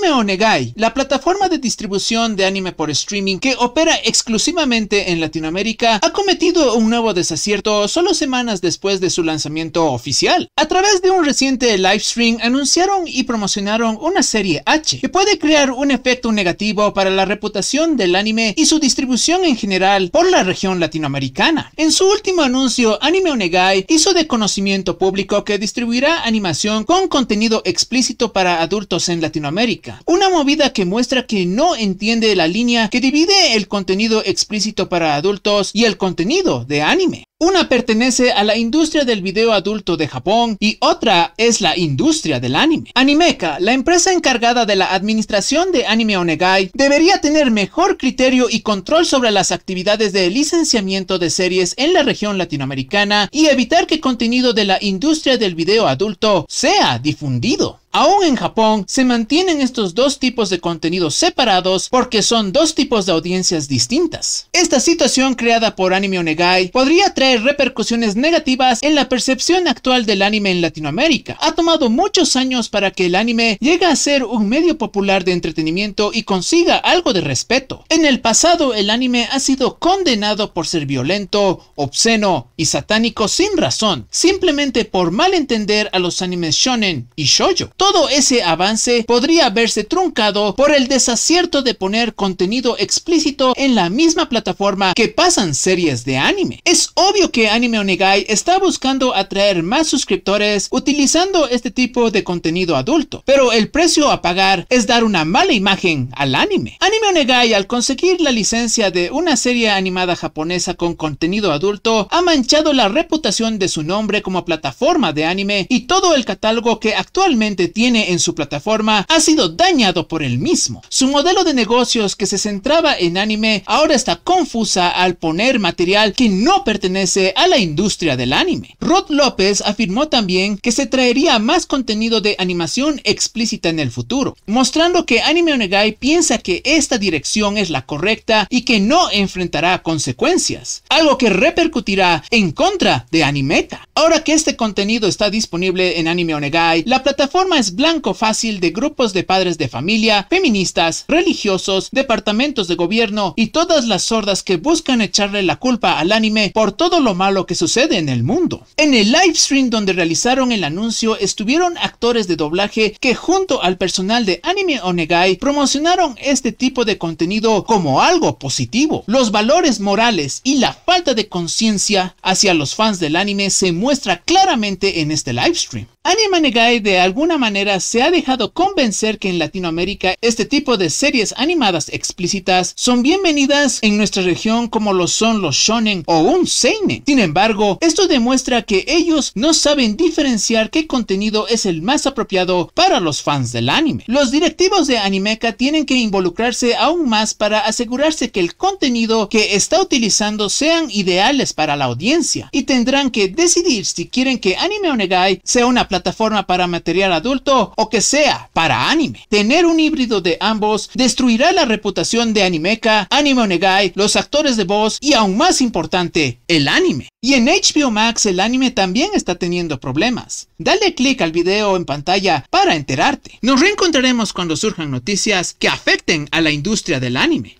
Anime Onegai, la plataforma de distribución de anime por streaming que opera exclusivamente en Latinoamérica, ha cometido un nuevo desacierto solo semanas después de su lanzamiento oficial. A través de un reciente livestream anunciaron y promocionaron una serie H que puede crear un efecto negativo para la reputación del anime y su distribución en general por la región latinoamericana. En su último anuncio, Anime Onegai hizo de conocimiento público que distribuirá animación con contenido explícito para adultos en Latinoamérica una movida que muestra que no entiende la línea que divide el contenido explícito para adultos y el contenido de anime. Una pertenece a la industria del video adulto de Japón y otra es la industria del anime. Animeca, la empresa encargada de la administración de Anime Onegai, debería tener mejor criterio y control sobre las actividades de licenciamiento de series en la región latinoamericana y evitar que contenido de la industria del video adulto sea difundido. Aún en Japón se mantienen estos dos tipos de contenidos separados porque son dos tipos de audiencias distintas. Esta situación creada por Anime Onegai podría traer repercusiones negativas en la percepción actual del anime en Latinoamérica. Ha tomado muchos años para que el anime llegue a ser un medio popular de entretenimiento y consiga algo de respeto. En el pasado el anime ha sido condenado por ser violento, obsceno y satánico sin razón, simplemente por mal entender a los animes shonen y shoujo. Todo ese avance podría haberse truncado por el desacierto de poner contenido explícito en la misma plataforma que pasan series de anime. Es obvio que Anime Onegai está buscando atraer más suscriptores utilizando este tipo de contenido adulto, pero el precio a pagar es dar una mala imagen al anime. Anime Onegai al conseguir la licencia de una serie animada japonesa con contenido adulto ha manchado la reputación de su nombre como plataforma de anime y todo el catálogo que actualmente tiene en su plataforma ha sido dañado por el mismo. Su modelo de negocios que se centraba en anime ahora está confusa al poner material que no pertenece a la industria del anime. Rod López afirmó también que se traería más contenido de animación explícita en el futuro, mostrando que Anime Onegai piensa que esta dirección es la correcta y que no enfrentará consecuencias, algo que repercutirá en contra de Animeta. Ahora que este contenido está disponible en Anime Onegai, la plataforma es blanco fácil de grupos de padres de familia, feministas, religiosos, departamentos de gobierno y todas las sordas que buscan echarle la culpa al anime por todo lo malo que sucede en el mundo. En el live stream donde realizaron el anuncio estuvieron actores de doblaje que junto al personal de Anime Onegai promocionaron este tipo de contenido como algo positivo. Los valores morales y la falta de conciencia hacia los fans del anime se muestra claramente en este live stream. Anime Onegai de alguna manera se ha dejado convencer que en Latinoamérica este tipo de series animadas explícitas son bienvenidas en nuestra región como lo son los shonen o un seinen sin embargo, esto demuestra que ellos no saben diferenciar qué contenido es el más apropiado para los fans del anime. Los directivos de Animeca tienen que involucrarse aún más para asegurarse que el contenido que está utilizando sean ideales para la audiencia y tendrán que decidir si quieren que Anime Onegai sea una plataforma para material adulto o que sea para anime. Tener un híbrido de ambos destruirá la reputación de Animeca, Anime Onegai, los actores de voz y aún más importante, el anime. Y en HBO Max el anime también está teniendo problemas. Dale clic al video en pantalla para enterarte. Nos reencontraremos cuando surjan noticias que afecten a la industria del anime.